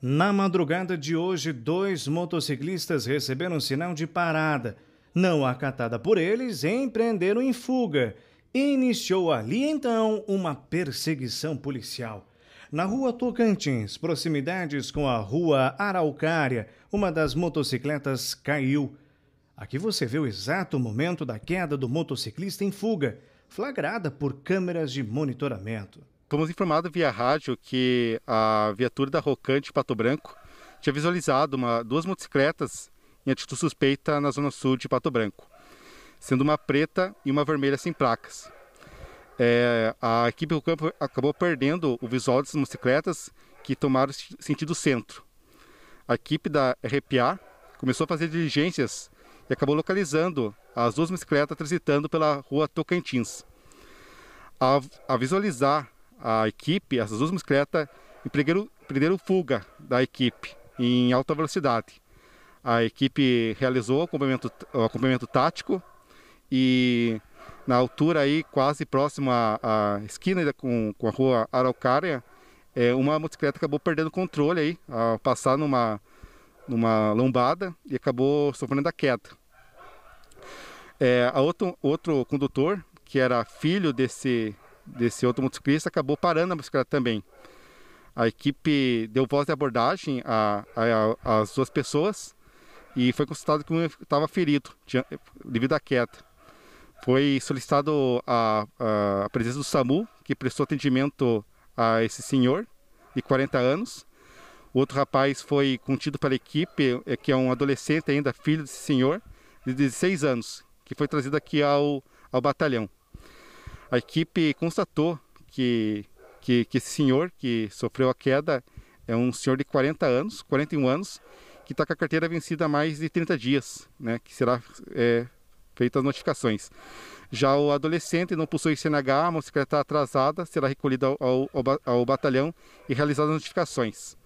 Na madrugada de hoje, dois motociclistas receberam sinal de parada. Não acatada por eles, empreenderam em fuga. Iniciou ali então uma perseguição policial. Na rua Tocantins, proximidades com a rua Araucária, uma das motocicletas caiu. Aqui você vê o exato momento da queda do motociclista em fuga, flagrada por câmeras de monitoramento fomos informados via rádio que a viatura da Rocante Pato Branco tinha visualizado uma, duas motocicletas em atitude suspeita na zona sul de Pato Branco, sendo uma preta e uma vermelha sem placas. É, a equipe do campo acabou perdendo o visual dessas motocicletas que tomaram sentido centro. A equipe da RPA começou a fazer diligências e acabou localizando as duas motocicletas transitando pela rua Tocantins. Ao, visualizar a equipe, essas duas bicicletas, empreenderam, empreenderam fuga da equipe em alta velocidade. A equipe realizou o acompanhamento, o acompanhamento tático e na altura aí quase próxima à, esquina com, com a rua Araucária, é, uma motocicleta acabou perdendo o controle aí, ao passar numa, numa lombada e acabou sofrendo a queda. É, a outro, outro condutor, que era filho desse desse outro motociclista acabou parando a bicicleta também. A equipe deu voz de abordagem às duas pessoas e foi constatado que um estava ferido devido à queda. Foi solicitado a, a presença do SAMU, que prestou atendimento a esse senhor de 40 anos. O outro rapaz foi contido pela equipe, é, que é um adolescente ainda, filho desse senhor, de 16 anos, que foi trazido aqui ao, ao batalhão a equipe constatou que, que, que esse senhor que sofreu a queda é um senhor de 40 anos, 41 anos, que está com a carteira vencida há mais de 30 dias, né, que será é, feita as notificações. Já o adolescente não possui CNH, a motocicleta atrasada será recolhida ao, ao, ao batalhão e realizadas as notificações.